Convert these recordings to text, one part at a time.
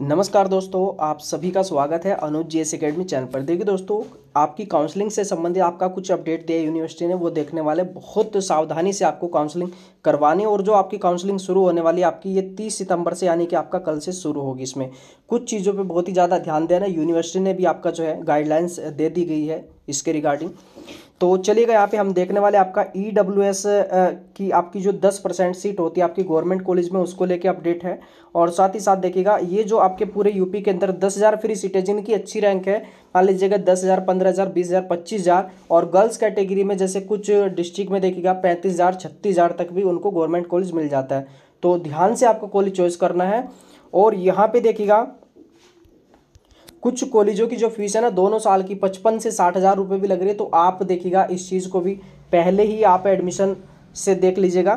नमस्कार दोस्तों आप सभी का स्वागत है Anuj G S academy channel पर देखिए दोस्तों आपकी काउंसलिंग से संबंधित आपका कुछ अपडेट दिया यूनिवर्सिटी ने वो देखने वाले बहुत सावधानी से आपको काउंसलिंग करवानी और जो आपकी काउंसलिंग शुरू होने वाली है आपकी ये तीस सितंबर से यानी कि आपका कल से शुरू होगी इसमें कुछ चीज़ों पर बहुत ही ज़्यादा ध्यान देना यूनिवर्सिटी ने भी आपका जो है गाइडलाइंस दे दी गई है इसके रिगार्डिंग तो चलिएगा यहाँ पे हम देखने वाले आपका ई e की आपकी जो 10 परसेंट सीट होती है आपकी गवर्नमेंट कॉलेज में उसको लेके अपडेट है और साथ ही साथ देखिएगा ये जो आपके पूरे यूपी के अंदर दस हज़ार फ्री सीटें जिनकी अच्छी रैंक है मान लीजिएगा दस हज़ार पंद्रह हज़ार बीस हज़ार पच्चीस हज़ार और गर्ल्स कैटेगरी में जैसे कुछ डिस्ट्रिक्ट में देखिएगा पैंतीस हज़ार छत्तीस हज़ार तक भी उनको गवर्नमेंट कॉलेज मिल जाता है तो ध्यान से आपको कॉलेज चॉइस करना है और यहाँ पे देखिएगा कुछ कॉलेजों की जो फीस है ना दोनों साल की पचपन से साठ हज़ार रुपये भी लग रही है तो आप देखिएगा इस चीज़ को भी पहले ही आप एडमिशन से देख लीजिएगा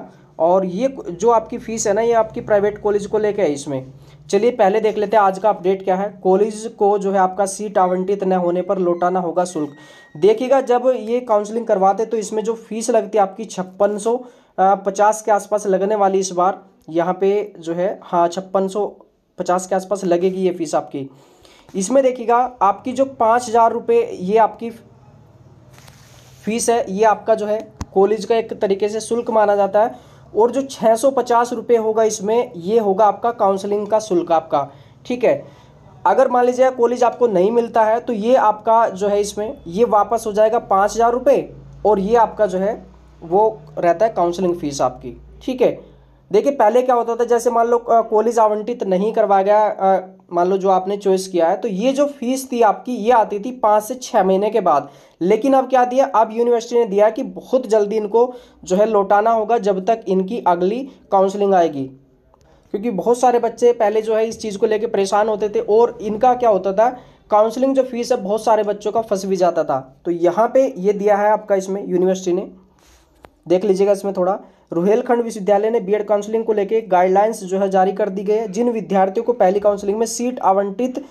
और ये जो आपकी फ़ीस है ना ये आपकी प्राइवेट कॉलेज को लेके है इसमें चलिए पहले देख लेते हैं आज का अपडेट क्या है कॉलेज को जो है आपका सीट आवंटित न होने पर लौटाना होगा शुल्क देखिएगा जब ये काउंसलिंग करवाते तो इसमें जो फीस लगती है आपकी छप्पन सौ पचास के आसपास लगने वाली इस बार यहाँ पे जो है हाँ छप्पन सौ पचास के आसपास लगेगी ये फीस आपकी इसमें देखिएगा आपकी जो पाँच हज़ार रुपये ये आपकी फीस है ये आपका जो है कॉलेज का एक तरीके से शुल्क माना जाता है और जो छः सौ पचास रुपये होगा इसमें ये होगा आपका काउंसलिंग का शुल्क आपका ठीक है अगर मान लीजिए कॉलेज आपको नहीं मिलता है तो ये आपका जो है इसमें ये वापस हो जाएगा पाँच हज़ार रुपये और ये आपका जो है वो रहता है काउंसलिंग फ़ीस आपकी ठीक है देखिए पहले क्या होता था जैसे मान लो कॉलेज आवंटित नहीं करवाया गया मान लो जो आपने चॉइस किया है तो ये जो फीस थी आपकी ये आती थी पाँच से छः महीने के बाद लेकिन अब क्या दिया अब यूनिवर्सिटी ने दिया कि बहुत जल्दी इनको जो है लौटाना होगा जब तक इनकी अगली काउंसलिंग आएगी क्योंकि बहुत सारे बच्चे पहले जो है इस चीज़ को लेकर परेशान होते थे और इनका क्या होता था काउंसलिंग जो फीस है बहुत सारे बच्चों का फंस भी जाता था तो यहाँ पे ये दिया है आपका इसमें यूनिवर्सिटी ने देख लीजिएगा इसमें थोड़ा रुहेलखंड विश्वविद्यालय ने बीएड काउंसलिंग को लेकर गाइडलाइंस जो है जारी कर दी गई है जिन विद्यार्थियों को पहली काउंसलिंग में सीट आवंटित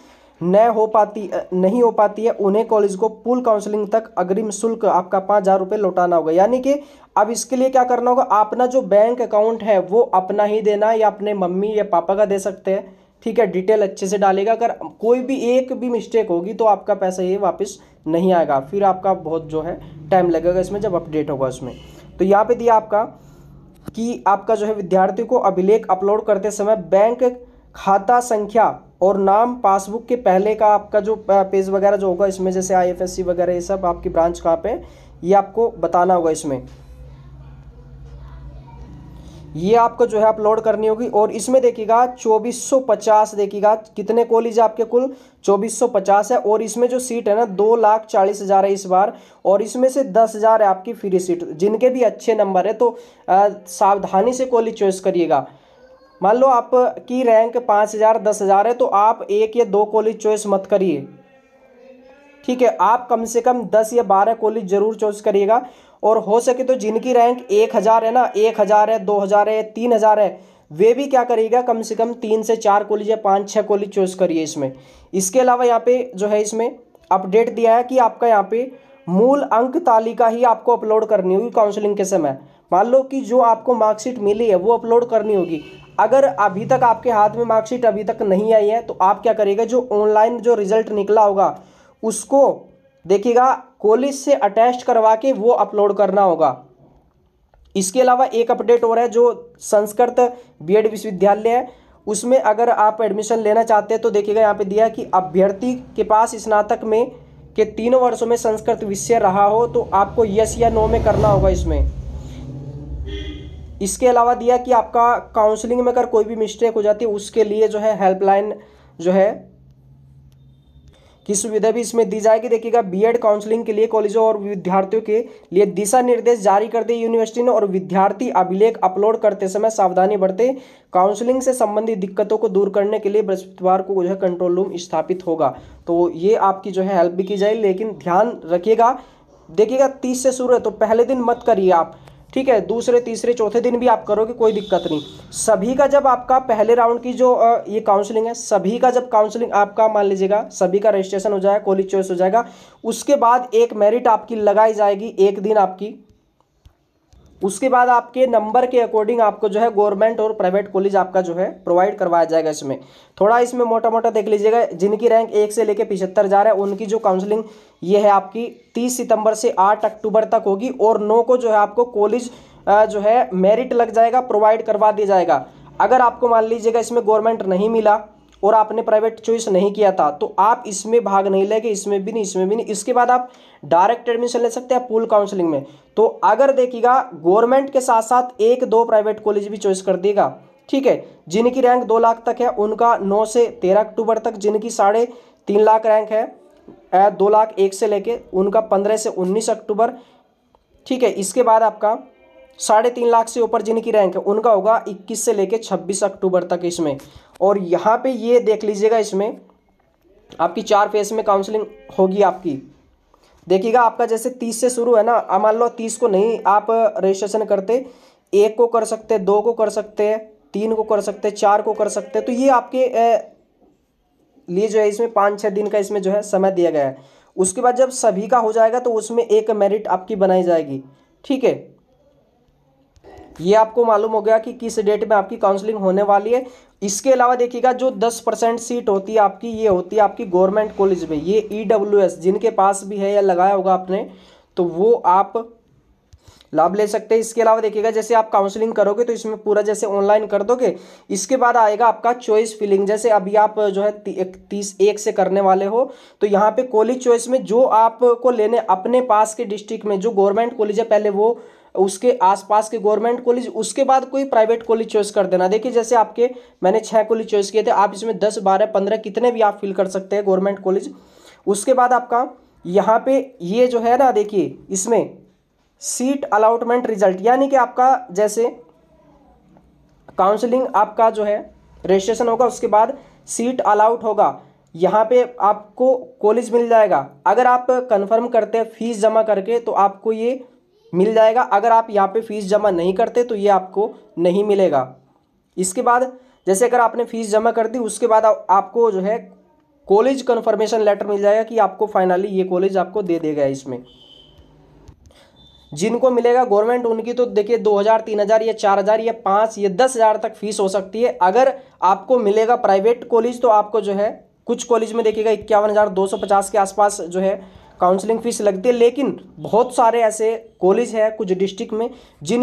न हो पाती नहीं हो पाती है उन्हें कॉलेज को पुल काउंसलिंग तक अग्रिम शुल्क आपका पाँच हज़ार रुपये लौटाना होगा यानी कि अब इसके लिए क्या करना होगा अपना जो बैंक अकाउंट है वो अपना ही देना या अपने मम्मी या पापा का दे सकते हैं ठीक है डिटेल अच्छे से डालेगा अगर कोई भी एक भी मिस्टेक होगी तो आपका पैसा ये वापस नहीं आएगा फिर आपका बहुत जो है टाइम लगेगा इसमें जब अपडेट होगा उसमें तो यहाँ पे दिया आपका कि आपका जो है विद्यार्थी को अभिलेख अपलोड करते समय बैंक खाता संख्या और नाम पासबुक के पहले का आपका जो पेज वगैरह जो होगा इसमें जैसे आईएफएससी वगैरह ये सब आपकी ब्रांच कहाँ पे ये आपको बताना होगा इसमें ये आपको जो है अपलोड करनी होगी और इसमें देखिएगा 2450 देखिएगा कितने कॉलेज आपके कुल 2450 है और इसमें जो सीट है ना दो लाख चालीस हज़ार है इस बार और इसमें से दस हज़ार है आपकी फ्री सीट जिनके भी अच्छे नंबर है तो आ, सावधानी से कॉलेज चॉइस करिएगा मान लो आपकी रैंक पाँच हज़ार दस हज़ार है तो आप एक या दो कॉलेज चॉइस मत करिए ठीक है आप कम से कम दस या बारह कॉलेज जरूर चूज करिएगा और हो सके तो जिनकी रैंक एक हज़ार है ना एक हज़ार है दो हज़ार है तीन हज़ार है वे भी क्या करिएगा कम से कम तीन से चार कॉलेज या पाँच छः कॉलेज चूज करिए इसमें इसके अलावा यहाँ पे जो है इसमें अपडेट दिया है कि आपका यहाँ पे मूल अंक तालिका ही आपको अपलोड करनी होगी काउंसलिंग के समय मान लो कि जो आपको मार्कशीट मिली है वो अपलोड करनी होगी अगर अभी तक आपके हाथ में मार्कशीट अभी तक नहीं आई है तो आप क्या करिएगा जो ऑनलाइन जो रिजल्ट निकला होगा उसको देखिएगा कॉलेज से अटैच करवा के वो अपलोड करना होगा इसके अलावा एक अपडेट और है जो संस्कृत बीएड विश्वविद्यालय है उसमें अगर आप एडमिशन लेना चाहते हैं तो देखिएगा यहाँ पे दिया कि अभ्यर्थी के पास स्नातक में के तीनों वर्षों में संस्कृत विषय रहा हो तो आपको यस या नो में करना होगा इसमें इसके अलावा दिया कि आपका काउंसलिंग में अगर कोई भी मिस्टेक हो जाती है उसके लिए जो है हेल्पलाइन जो है की सुविधा भी इसमें दी जाएगी देखिएगा बीएड काउंसलिंग के लिए कॉलेजों और विद्यार्थियों के लिए दिशा निर्देश जारी कर दिए यूनिवर्सिटी ने और विद्यार्थी अभिलेख अपलोड करते समय सावधानी बरते काउंसलिंग से संबंधित दिक्कतों को दूर करने के लिए बृहस्पतिवार को जो है कंट्रोल रूम स्थापित होगा तो ये आपकी जो है हेल्प भी की जाए लेकिन ध्यान रखिएगा देखिएगा तीस से शुरू है तो पहले दिन मत करिए आप ठीक है दूसरे तीसरे चौथे दिन भी आप करोगे कोई दिक्कत नहीं सभी का जब आपका पहले राउंड की जो ये काउंसलिंग है सभी का जब काउंसलिंग आपका मान लीजिएगा सभी का रजिस्ट्रेशन हो जाएगा कॉलेज चॉइस हो जाएगा उसके बाद एक मेरिट आपकी लगाई जाएगी एक दिन आपकी उसके बाद आपके नंबर के अकॉर्डिंग आपको जो है गवर्नमेंट और प्राइवेट कॉलेज आपका जो है प्रोवाइड करवाया जाएगा इसमें थोड़ा इसमें मोटा मोटा देख लीजिएगा जिनकी रैंक एक से लेकर पिछहत्तर हज़ार है उनकी जो काउंसलिंग ये है आपकी तीस सितंबर से आठ अक्टूबर तक होगी और नौ को जो है आपको कॉलेज जो है मेरिट लग जाएगा प्रोवाइड करवा दिया जाएगा अगर आपको मान लीजिएगा इसमें गवर्नमेंट नहीं मिला और आपने प्राइवेट चॉइस नहीं किया था तो आप इसमें भाग नहीं लेंगे इसमें भी नहीं इसमें भी नहीं इसके बाद आप डायरेक्ट एडमिशन ले सकते हैं पूल काउंसलिंग में तो अगर देखिएगा गवर्नमेंट के साथ साथ एक दो प्राइवेट कॉलेज भी चॉइस कर देगा ठीक है जिनकी रैंक दो लाख तक है उनका नौ से तेरह अक्टूबर तक जिनकी साढ़े तीन लाख रैंक है दो लाख एक से लेके उनका पंद्रह से उन्नीस अक्टूबर ठीक है इसके बाद आपका साढ़े तीन लाख से ऊपर जिनकी रैंक है उनका होगा 21 से लेके 26 अक्टूबर तक इसमें और यहाँ पे ये देख लीजिएगा इसमें आपकी चार फेज में काउंसलिंग होगी आपकी देखिएगा आपका जैसे तीस से शुरू है ना अब मान लो तीस को नहीं आप रजिस्ट्रेशन करते एक को कर सकते दो को कर सकते तीन को कर सकते चार को कर सकते तो ये आपके लिए जो है इसमें पाँच छः दिन का इसमें जो है समय दिया गया है उसके बाद जब सभी का हो जाएगा तो उसमें एक मेरिट आपकी बनाई जाएगी ठीक है ये आपको मालूम हो गया कि किस डेट में आपकी काउंसलिंग होने वाली है इसके अलावा देखिएगा जो 10 परसेंट सीट होती है आपकी ये होती है आपकी गवर्नमेंट कॉलेज में ये ई e जिनके पास भी है या लगाया होगा आपने तो वो आप लाभ ले सकते हैं इसके अलावा देखिएगा जैसे आप काउंसलिंग करोगे तो इसमें पूरा जैसे ऑनलाइन कर दोगे इसके बाद आएगा आपका चॉइस फिलिंग जैसे अभी आप जो है तीस एक से करने वाले हो तो यहाँ पे कॉलेज चॉइस में जो आपको लेने अपने पास के डिस्ट्रिक्ट में जो गवर्नमेंट कॉलेज है पहले वो उसके आसपास के गवर्नमेंट कॉलेज उसके बाद कोई प्राइवेट कॉलेज चॉइस कर देना देखिए जैसे आपके मैंने छः कॉलेज चॉइस किए थे आप इसमें दस बारह पंद्रह कितने भी आप फिल कर सकते हैं गवर्नमेंट कॉलेज उसके बाद आपका यहाँ पे ये जो है ना देखिए इसमें सीट अलाउटमेंट रिजल्ट यानी कि आपका जैसे काउंसलिंग आपका जो है रजिस्ट्रेशन होगा उसके बाद सीट अलाउट होगा यहाँ पे आपको कॉलेज मिल जाएगा अगर आप कंफर्म करते हैं फीस जमा करके तो आपको ये मिल जाएगा अगर आप यहाँ पे फ़ीस जमा नहीं करते तो ये आपको नहीं मिलेगा इसके बाद जैसे अगर आपने फ़ीस जमा कर दी उसके बाद आपको जो है कॉलेज कन्फर्मेशन लेटर मिल जाएगा कि आपको फाइनली ये कॉलेज आपको दे देगा इसमें जिनको मिलेगा गवर्नमेंट उनकी तो देखिए दो हज़ार तीन हज़ार या चार हज़ार या पाँच या दस हज़ार तक फीस हो सकती है अगर आपको मिलेगा प्राइवेट कॉलेज तो आपको जो है कुछ कॉलेज में देखिएगा इक्यावन हज़ार दो सौ पचास के आसपास जो है काउंसलिंग फ़ीस लगती है लेकिन बहुत सारे ऐसे कॉलेज है कुछ डिस्ट्रिक्ट में जिन